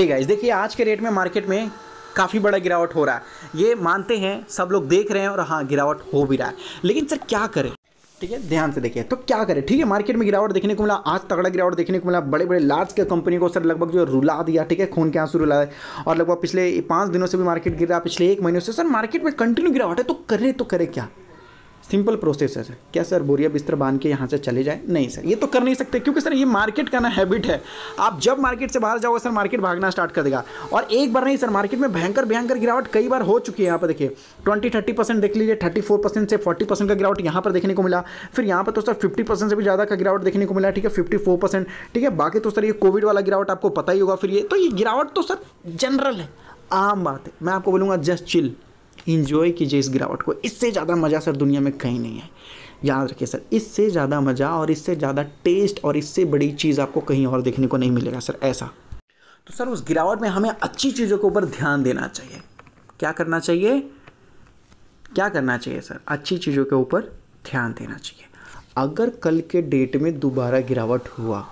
है गाइस देखिए आज के रेट में मार्केट में काफ़ी बड़ा गिरावट हो रहा है ये मानते हैं सब लोग देख रहे हैं और हाँ गिरावट हो भी रहा है लेकिन सर क्या करें ठीक है ध्यान से देखिए तो क्या करें ठीक है मार्केट में गिरावट देखने को मिला आज तगड़ा गिरावट देखने को मिला बड़े बड़े लार्ज के कंपनी को सर लगभग जो रुला दिया ठीक है खून के आंसू रुला है और लगभग पिछले पाँच दिनों से भी मार्केट गिर रहा पिछले एक महीने से सर मार्केट में कंटिन्यू गिरावट है तो करें तो करें क्या सिंपल प्रोसेस है सर क्या सर बोरिया बिस्तर बांध के यहाँ से चले जाए नहीं सर ये तो कर नहीं सकते क्योंकि सर ये मार्केट का ना हैबिट है आप जब मार्केट से बाहर जाओगे सर मार्केट भागना स्टार्ट कर देगा और एक बार नहीं सर मार्केट में भयंकर भयंकर गिरावट कई बार हो चुकी है यहाँ पर देखिए ट्वेंटी थर्टी परसेंट देख लीजिए थर्टी फोर परसेंट से फोर्टी परसेंट का गिरावट यहाँ पर देखने को मिला फिर यहाँ पर तो सर फिफ्टी परसेंट से भी ज़्यादा का गिरावट देखने को मिला ठीक है फिफ्टी फोर परसेंट ठीक है बाकी तो सर ये कोविड वाला गिरावट आपको पता ही होगा फिर ये तो ये गिरावट तो सर जनरल है आम बात है मैं आपको बोलूँगा जस्ट चिल इन्जॉय कीजिए इस गिरावट को इससे ज़्यादा मज़ा सर दुनिया में कहीं नहीं है याद रखिए सर इससे ज़्यादा मज़ा और इससे ज़्यादा टेस्ट और इससे बड़ी चीज़ आपको कहीं और देखने को नहीं मिलेगा सर ऐसा तो सर उस गिरावट में हमें अच्छी चीज़ों के ऊपर ध्यान देना चाहिए क्या करना चाहिए क्या करना चाहिए सर अच्छी चीज़ों के ऊपर ध्यान देना चाहिए अगर कल के डेट में दोबारा गिरावट हुआ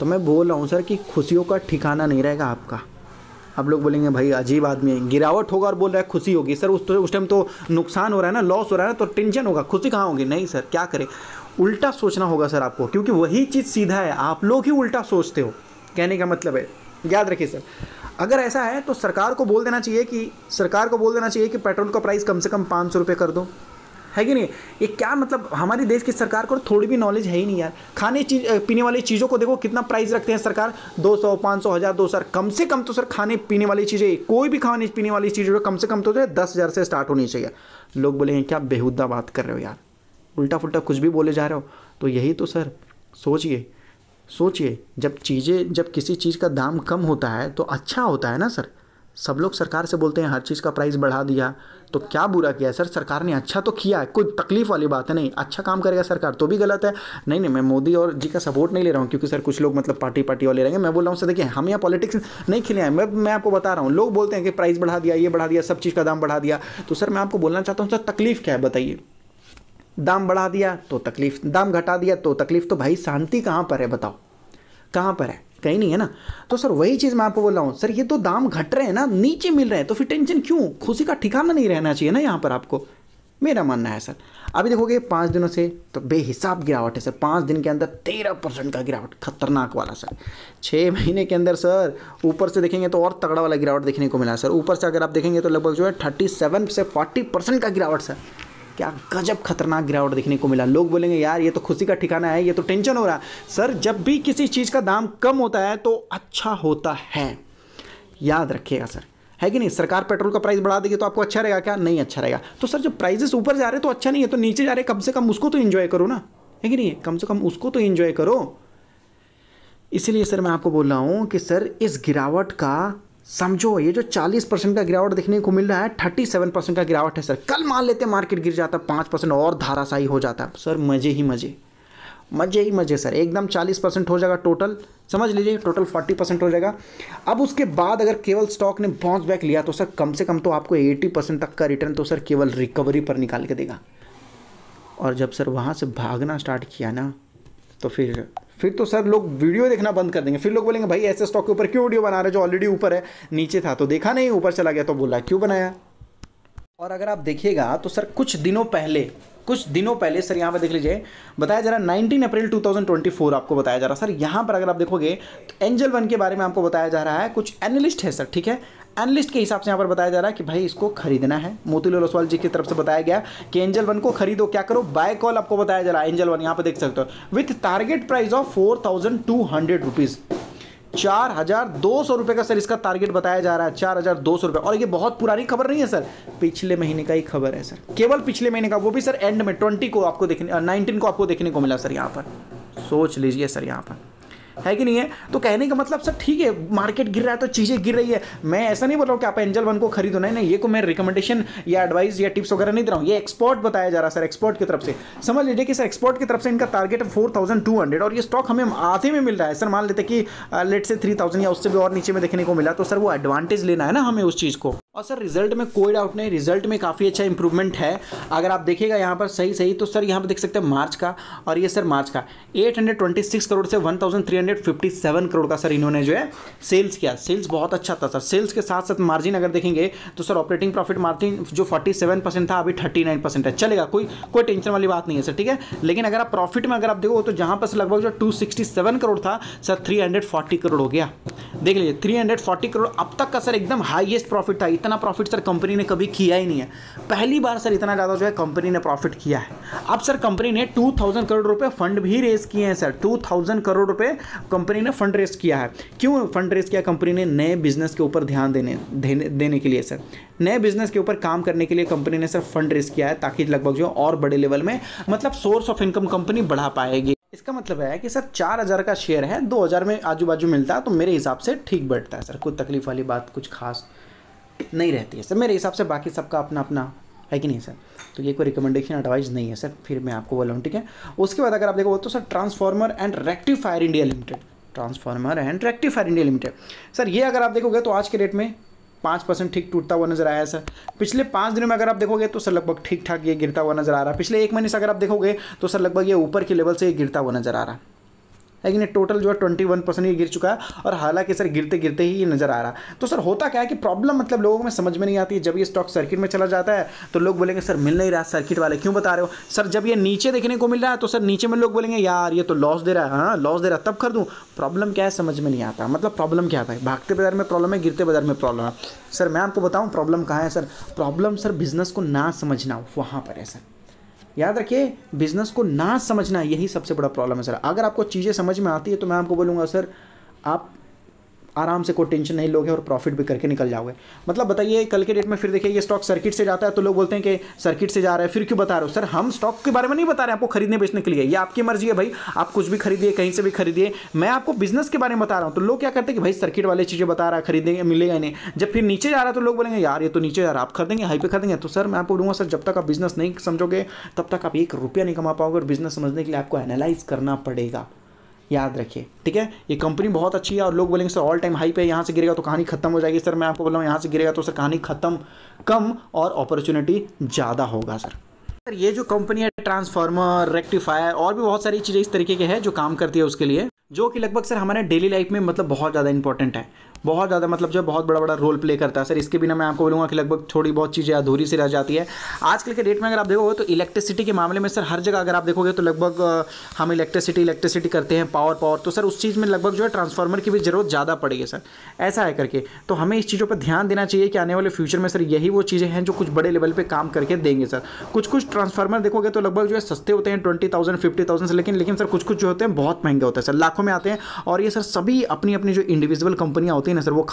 तो मैं बोल रहा हूँ सर कि खुशियों का ठिकाना नहीं रहेगा आपका आप लोग बोलेंगे भाई अजीब आदमी है गिरावट होगा और बोल रहा है खुशी होगी सर उस उस टाइम तो नुकसान हो रहा है ना लॉस हो रहा है ना तो टेंशन होगा खुशी कहाँ होगी नहीं सर क्या करें उल्टा सोचना होगा सर आपको क्योंकि वही चीज़ सीधा है आप लोग ही उल्टा सोचते हो कहने का मतलब है याद रखिए सर अगर ऐसा है तो सरकार को बोल देना चाहिए कि सरकार को बोल देना चाहिए कि पेट्रोल का प्राइस कम से कम पाँच सौ रुपये कर दो है कि नहीं ये क्या मतलब हमारी देश की सरकार को थोड़ी भी नॉलेज है ही नहीं यार खाने चीज पीने वाली चीज़ों को देखो कितना प्राइस रखते हैं सरकार 200 500 हज़ार दो सर कम से कम तो सर खाने पीने वाली चीज़ें कोई भी खाने पीने वाली चीज़ कम से कम तो जो है दस हज़ार से स्टार्ट होनी चाहिए लोग बोले हैं क्या बेहुदा बात कर रहे हो यार उल्टा फुल्टा कुछ भी बोले जा रहे हो तो यही तो सर सोचिए सोचिए जब चीज़ें जब किसी चीज़ का दाम कम होता है तो अच्छा होता है ना सर सब लोग सरकार से बोलते हैं हर चीज़ का प्राइस बढ़ा दिया तो क्या बुरा किया सर सरकार ने अच्छा तो किया है कोई तकलीफ वाली बात है नहीं अच्छा काम करेगा सरकार तो भी गलत है नहीं नहीं मैं मोदी और जी का सपोर्ट नहीं ले रहा हूँ क्योंकि सर कुछ लोग मतलब पार्टी पार्टी वाले रहेंगे मैं बोल रहा हूँ सर देखिए हम यहाँ पॉलिटिक्स नहीं खेले हैं मैं मैं आपको बता रहा हूँ लोग बोलते हैं कि प्राइस बढ़ा दिया ये बढ़ा दिया सब चीज़ का दाम बढ़ा दिया तो सर मैं आपको बोलना चाहता हूँ सर तकलीफ क्या है बताइए दाम बढ़ा दिया तो तकलीफ दाम घटा दिया तो तकलीफ तो भाई शांति कहाँ पर है बताओ कहाँ पर है कहीं नहीं है ना तो सर वही चीज़ मैं आपको बोल रहा हूँ सर ये तो दाम घट रहे हैं ना नीचे मिल रहे हैं तो फिर टेंशन क्यों खुशी का ठिकाना नहीं रहना चाहिए ना यहाँ पर आपको मेरा मानना है सर अभी देखोगे पाँच दिनों से तो बेहिसाब गिरावट है सर पाँच दिन के अंदर तेरह परसेंट का गिरावट खतरनाक वाला सर छः महीने के अंदर सर ऊपर से देखेंगे तो और तगड़ा वाला गिरावट देखने को मिला सर ऊपर से अगर आप देखेंगे तो लगभग जो है थर्टी सेवन से फोर्टी परसेंट का गिरावट सर क्या गजब खतरनाक गिरावट देखने को मिला लोग बोलेंगे यार ये तो खुशी का ठिकाना है ये तो टेंशन हो रहा है सर जब भी किसी चीज़ का दाम कम होता है तो अच्छा होता है याद रखिएगा सर है कि नहीं सरकार पेट्रोल का प्राइस बढ़ा देगी तो आपको अच्छा रहेगा क्या नहीं अच्छा रहेगा तो सर जब प्राइजेस ऊपर जा रहे तो अच्छा नहीं है तो नीचे जा रहे कम से कम उसको तो इन्जॉय करो ना है कि नहीं कम से कम उसको तो इन्जॉय करो इसीलिए सर मैं आपको बोल रहा हूँ कि सर इस गिरावट का समझो ये जो 40 परसेंट का गिरावट देखने को मिल रहा है 37 परसेंट का गिरावट है सर कल मान लेते मार्केट गिर जाता पाँच परसेंट और धाराशाही हो जाता है सर मज़े ही मज़े मज़े ही मज़े सर एकदम 40 परसेंट हो जाएगा टोटल समझ लीजिए टोटल 40 परसेंट हो जाएगा अब उसके बाद अगर केवल स्टॉक ने बाउंस बैक लिया तो सर कम से कम तो आपको 80 परसेंट तक का रिटर्न तो सर केवल रिकवरी पर निकाल के देगा और जब सर वहाँ से भागना स्टार्ट किया ना तो फिर फिर तो सर लोग वीडियो देखना बंद कर देंगे फिर लोग बोलेंगे भाई ऐसे स्टॉक के ऊपर क्यों वीडियो बना रहे जो ऑलरेडी ऊपर है नीचे था तो देखा नहीं ऊपर चला गया तो बोला क्यों बनाया और अगर आप देखिएगा तो सर कुछ दिनों पहले कुछ दिनों पहले सर यहाँ पर देख लीजिए बताया जा रहा नाइनटीन अप्रैल 2024 आपको बताया जा रहा सर यहाँ पर अगर आप देखोगे तो एंजल वन के बारे में आपको बताया जा रहा है कुछ एनालिस्ट है सर ठीक है एनलिस्ट के हिसाब से यहाँ पर बताया जा रहा है कि भाई इसको खरीदना है मोतीलाल ओसवाल जी की तरफ से बताया गया कि एंजल वन को खरीदो क्या करो बाय कॉल आपको बताया जा रहा है एंजल वन यहाँ पर देख सकते हो with target price of four thousand two hundred rupees चार हजार दो सौ रुपये का सर इसका टारगेट बताया जा रहा है चार हजार दो सौ रुपये और ये बहुत पुरानी खबर नहीं है सर पिछले महीने का ही खबर है सर केवल पिछले महीने का वो भी सर एंड में ट्वेंटी को आपको देखने नाइनटीन को आपको देखने को मिला सर यहाँ पर सोच लीजिए सर यहाँ पर है कि नहीं है तो कहने का मतलब सर ठीक है मार्केट गिर रहा है तो चीज़ें गिर रही है मैं ऐसा नहीं बोल रहा हूँ कि आप एंजल वन को खरीदो नहीं नहीं ये को मैं रिकमेंडेशन या एडवाइस या टिप्स वगैरह नहीं दे रहा हूँ ये एक्सपोर्ट बताया जा रहा है सर एक्सपोर्ट की तरफ से समझ लीजिए कि सर एक्सपोर्ट की तरफ से इनका target four thousand two hundred और ये स्टॉक हमें आधे में मिल रहा है सर मान लेते कि लेट से थ्री थाउजेंड या उससे भी और नीचे में देखने को मिला तो सर वो एडवांटेज लेना है ना हमें उस चीज़ को और सर रिजल्ट में कोई डाउट नहीं रिजल्ट में काफ़ी अच्छा इंप्रूवमेंट है अगर आप देखिएगा यहाँ पर सही सही तो सर यहाँ पर देख सकते हैं मार्च का और ये सर मार्च का 826 करोड़ से 1357 करोड़ का सर इन्होंने जो है सेल्स किया सेल्स बहुत अच्छा था सर सेल्स के साथ साथ मार्जिन अगर देखेंगे तो सर ऑपरेटिंग प्रॉफिट मार्जिन जो फोर्टी था अभी थर्टी है चलेगा कोई कोई टेंशन वाली बात नहीं है सर ठीक है लेकिन अगर आप प्रॉफिट में अगर आप देखो तो जहाँ पर लगभग जो टू करोड़ था सर थ्री करोड़ हो गया देख लीजिए थ्री करोड़ अब तक का सर एकदम हाइएस्ट प्रॉफिट था इतना इतना प्रॉफिट सर कंपनी ने कभी किया ही नहीं है पहली बार सर इतना ज़्यादा जो है कंपनी ने प्रॉफिट किया है अब सर कंपनी ने 2000 करोड़ रुपए फंड भी रेस किए हैं सर 2000 करोड़ रुपए कंपनी ने फंड रेस किया है क्यों फंड रेस किया कंपनी ने नए बिजनेस के ऊपर ध्यान देने देने देने के लिए सर नए बिजनेस के ऊपर काम करने के लिए कंपनी ने सर फंड रेस किया है ताकि लगभग जो और बड़े लेवल में मतलब सोर्स ऑफ इनकम कंपनी बढ़ा पाएगी इसका मतलब है कि सर चार हज़ार का शेयर है दो हज़ार में आजू बाजू मिलता है तो मेरे हिसाब से ठीक बैठता है सर कोई तकलीफ वाली बात कुछ खास नहीं रहती है सर मेरे हिसाब से बाकी सबका अपना अपना है कि नहीं सर तो ये कोई रिकमेंडेशन एडवाइस नहीं है सर फिर मैं आपको बोला हूँ ठीक है उसके बाद अगर आप देखो तो sir transformer and rectifier India limited transformer and rectifier India limited sir ये अगर आप देखोगे तो आज के डेट में पाँच परसेंट ठीक टूटता हुआ नजर आया सर पिछले पाँच दिनों में अगर आप देखोगे तो सर लगभग ठीक ठाक ये गिरता हुआ नजर आ रहा है पिछले एक महीने से अगर आप देखोगे तो सर लगभग ये ऊपर के लेवल से ये गिरता हुआ नजर आ रहा है लेकिन ये टोटल जो है ट्वेंटी वन परसेंट ये गिर चुका है और हालांकि सर गिरते गिरते ही ये नज़र आ रहा तो सर होता क्या है कि प्रॉब्लम मतलब लोगों में समझ में नहीं आती है जब ये स्टॉक सर्किट में चला जाता है तो लोग बोलेंगे सर मिल नहीं रहा सर्किट वाले क्यों बता रहे हो सर जब ये नीचे देखने को मिल रहा है तो सर नीचे में लोग बोलेंगे यार ये तो लॉस दे रहा है हाँ लॉस दे रहा है तब कर दूँ प्रॉब्लम क्या है समझ में नहीं आता मतलब प्रॉब्लम क्या है भागते बाजार में प्रॉब्लम है गिरते बाजार में प्रॉब्लम है सर मैं आपको बताऊँ प्रॉब्लम कहाँ है सर प्रॉब्लम सर बिजनेस को ना समझना वहाँ पर है सर याद रखिए बिजनेस को ना समझना यही सबसे बड़ा प्रॉब्लम है सर अगर आपको चीज़ें समझ में आती है तो मैं आपको बोलूँगा सर आप आराम से कोई टेंशन नहीं लोगे और प्रॉफिट भी करके निकल जाओगे मतलब बताइए कल के डेट में फिर देखिए ये स्टॉक सर्किट से जाता है तो लोग बोलते हैं कि सर्किट से जा रहा है फिर क्यों बता रहे हो सर हम स्टॉक के बारे में नहीं बता रहे हैं आपको खरीदने बेचने के लिए ये आपकी मर्जी है भाई आप कुछ भी खरीदिए कहीं से भी खरीदिए मैं आपको बिजनेस के बारे में बता रहा हूँ तो लोग क्या करते हैं कि भाई सर्किट वाले चीज़ें बता रहा है खरीदेंगे मिलेगा नहीं जब फिर नीचे जा रहा है तो लोग बोलेंगे यार ये तो नीचे जा रहा आप खरीदेंगे हाई पे खरीदेंगे तो सर मैं आपको बोलूँगा सर जब तक आप बिजनेस नहीं समझोगे तब तक आप एक रुपया नहीं कमा पाओगे और बिजनेस समझने के लिए आपको एनालाइज करना पड़ेगा याद रखिए ठीक है ये कंपनी बहुत अच्छी है और लोग बोलेंगे सर ऑल टाइम हाई पे यहाँ से गिरेगा तो कहानी खत्म हो जाएगी सर मैं आपको बोल रहा हूँ यहाँ से गिरेगा तो सर कहानी खत्म कम और अपॉर्चुनिटी ज़्यादा होगा सर सर ये जो कंपनी है ट्रांसफार्मर रेक्टिफायर और भी बहुत सारी चीज़ें इस तरीके के हैं जो काम करती है उसके लिए जो कि लगभग सर हमारे डेली लाइफ में मतलब बहुत ज़्यादा इंपॉर्टेंट है बहुत ज़्यादा मतलब जो बहुत बड़ा बड़ा रोल प्ले करता है सर इसके बिना मैं आपको बोलूँगा कि लगभग थोड़ी बहुत चीज़ें अधूरी से रह जाती है आजकल के डेट में अगर आप देखोगे तो इलेक्ट्रिसिटी के मामले में सर हर जगह अगर आप देखोगे तो लगभग हम इलेक्ट्रिसिटी इलेक्ट्रिसिटी करते हैं पावर पावर तो सर उस चीज़ में लगभग जो है ट्रांसफार्मर की भी ज़रूरत ज़्यादा पड़ेगी सर ऐसा है करके तो हमें इस चीज़ों पर ध्यान देना चाहिए कि आने वाले फ्यूचर में सर यही वो चीज़ें हैं जो कुछ बड़े लेवल पर काम करके देंगे सर कुछ कुछ ट्रांसफार्मर देखोगे तो लगभग जो है सस्ते होते हैं ट्वेंटी थाउजेंड फिफ्टी थाउजेंड लेकिन लेकिन सर कुछ कुछ जो होते हैं बहुत महंगे होते हैं सर लाख लाखों में आते हैं और ये सर सभी अपनी अपनी जो इंडिविजुअल कंपनियाँ होती हैं ना सर वो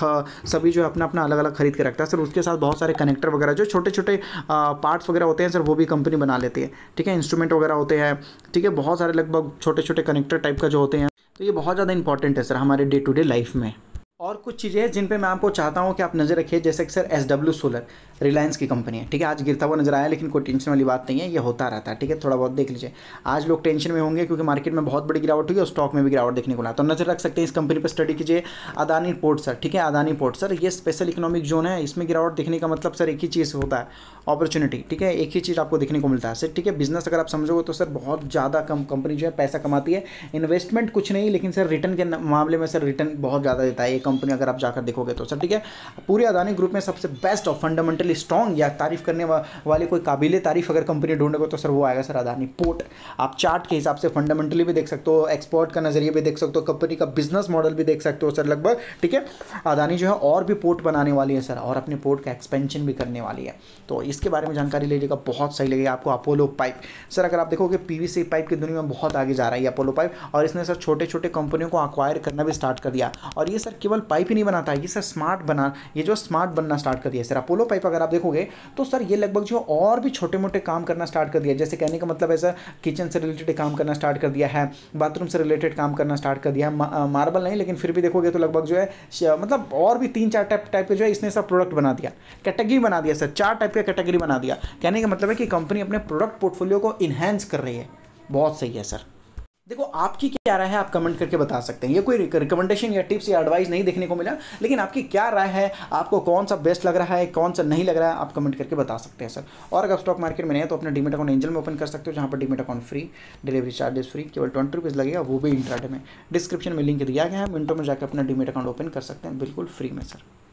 सभी जो अपना अपना अलग अलग खरीद के रखता है सर उसके साथ बहुत सारे कनेक्टर वगैरह जो छोटे छोटे पार्ट्स वगैरह होते हैं सर वो भी कंपनी बना लेती है ठीक है इंस्ट्रूमेंट वगैरह होते हैं ठीक है बहुत सारे लगभग छोटे छोटे कनेक्टर टाइप का जो होते हैं तो ये बहुत ज़्यादा इंपॉर्टेंट है सर हमारे डे टू डे लाइफ में और कुछ चीज़ें हैं जिन पे मैं आपको चाहता हूँ कि आप नज़र रखिए जैसे कि sir S W solar Reliance की कंपनी है ठीक है आज गिरता हुआ नजर आया लेकिन कोई टेंशन वाली बात नहीं है ये होता रहता है ठीक है थोड़ा बहुत देख लीजिए आज लोग टेंशन में होंगे क्योंकि मार्केट में बहुत बड़ी गिरावट हुई और स्टॉक में भी गिरावट देखने को मिला तो नजर रख सकते हैं इस कंपनी पर स्टडी कीजिए अदानी पोर्ट सर ठीक है अदानी पोर्ट सर ये स्पेशल इकोनॉमिक जोन है इसमें गिरावट देखने का मतलब सर एक ही चीज़ होता है अपॉर्चुनिटी ठीक है एक ही चीज़ आपको देखने को मिलता है सर ठीक है बिजनेस अगर आप समझोगे तो सर बहुत ज़्यादा कम कंपनी जो है पैसा कमाती है इन्वेस्टमेंट कुछ नहीं लेकिन सर रिटर्न के मामले में सर रिटर्न बहुत ज़्यादा देता है ये कंपनी अगर आप जाकर देखोगे तो सर ठीक है पूरे अदानी ग्रुप में सबसे बेस्ट और फंडामेंटल मेंटली स्ट्रॉन्ग या तारीफ करने वा, वाले कोई काबिले तारीफ अगर कंपनी ढूंढेगा तो सर वो आएगा सर अदानी पोर्ट आप चार्ट के हिसाब से फंडामेंटली भी देख सकते हो एक्सपोर्ट का नजरिए भी देख सकते हो कंपनी का बिजनेस मॉडल भी देख सकते हो सर लगभग ठीक है अदानी जो है और भी पोर्ट बनाने वाली है सर और अपने पोर्ट का एक्सपेंशन भी करने वाली है तो इसके बारे में जानकारी लीजिएगा बहुत सही लगेगा आपको अपोलो पाइप सर अगर आप देखोगे पीवीसी पाइप की दुनिया में बहुत आगे जा रहा है अपोलो पाइप और इसने सर छोटे छोटे कंपनियों को अक्वायर करना भी स्टार्ट कर दिया और ये सर केवल पाइप ही नहीं बनाता ये सर स्मार्ट बना ये जो स्मार्ट बनना स्टार्ट कर दिया सर अपोलो पाइप अगर अगर आप देखोगे तो सर ये लगभग जो और भी छोटे मोटे काम करना स्टार्ट कर दिया जैसे कहने का मतलब ऐसा किचन से रिलेटेड काम करना स्टार्ट कर दिया है बाथरूम से रिलेटेड काम करना स्टार्ट कर दिया है मार्बल नहीं लेकिन फिर भी देखोगे तो लगभग जो है मतलब और भी तीन चार टाइप टाइप के जो है इसने सब प्रोडक्ट बना दिया कैटेगरी बना दिया सर चार टाइप का कैटेगरी बना दिया कहने का मतलब है कि कंपनी अपने प्रोडक्ट पोर्टफोलियो को इन्हेंस कर रही है बहुत सही है सर देखो आपकी क्या राय है आप कमेंट करके बता सकते हैं ये कोई रिकमेंडेशन या टिप्स या एडवाइस नहीं देखने को मिला लेकिन आपकी क्या राय है आपको कौन सा बेस्ट लग रहा है कौन सा नहीं लग रहा है आप कमेंट करके बता सकते हैं सर और अगर स्टॉक मार्केट में नहीं है तो अपना डीमेट अकाउंट एंजल में ओपन कर सकते हो जहाँ पर demat account free delivery charges free केवल ट्वेंटी रुपीज़ लगेगा वो भी इंटरनेट में डिस्क्रिप्शन में लिंक दिया गया है मिनटों में जाकर अपना डीमेट अकाउंट ओपन कर सकते हैं बिल्कुल फ्री में सर